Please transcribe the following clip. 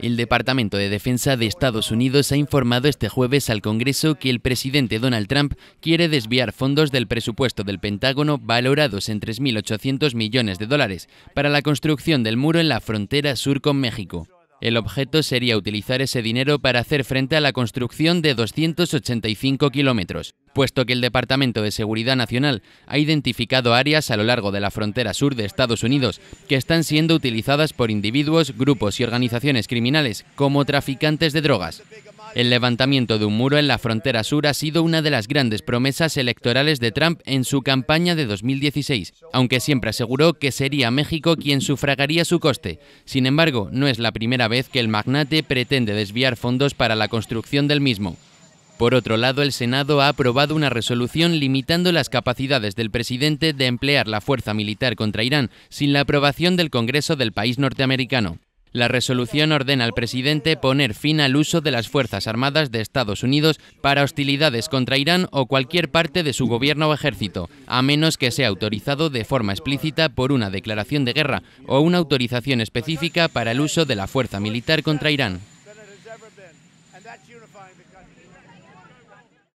El Departamento de Defensa de Estados Unidos ha informado este jueves al Congreso que el presidente Donald Trump quiere desviar fondos del presupuesto del Pentágono valorados en 3.800 millones de dólares para la construcción del muro en la frontera sur con México. El objeto sería utilizar ese dinero para hacer frente a la construcción de 285 kilómetros, puesto que el Departamento de Seguridad Nacional ha identificado áreas a lo largo de la frontera sur de Estados Unidos que están siendo utilizadas por individuos, grupos y organizaciones criminales como traficantes de drogas. El levantamiento de un muro en la frontera sur ha sido una de las grandes promesas electorales de Trump en su campaña de 2016, aunque siempre aseguró que sería México quien sufragaría su coste. Sin embargo, no es la primera vez que el magnate pretende desviar fondos para la construcción del mismo. Por otro lado, el Senado ha aprobado una resolución limitando las capacidades del presidente de emplear la fuerza militar contra Irán sin la aprobación del Congreso del país norteamericano. La resolución ordena al presidente poner fin al uso de las Fuerzas Armadas de Estados Unidos para hostilidades contra Irán o cualquier parte de su gobierno o ejército, a menos que sea autorizado de forma explícita por una declaración de guerra o una autorización específica para el uso de la fuerza militar contra Irán. and that's unifying the country.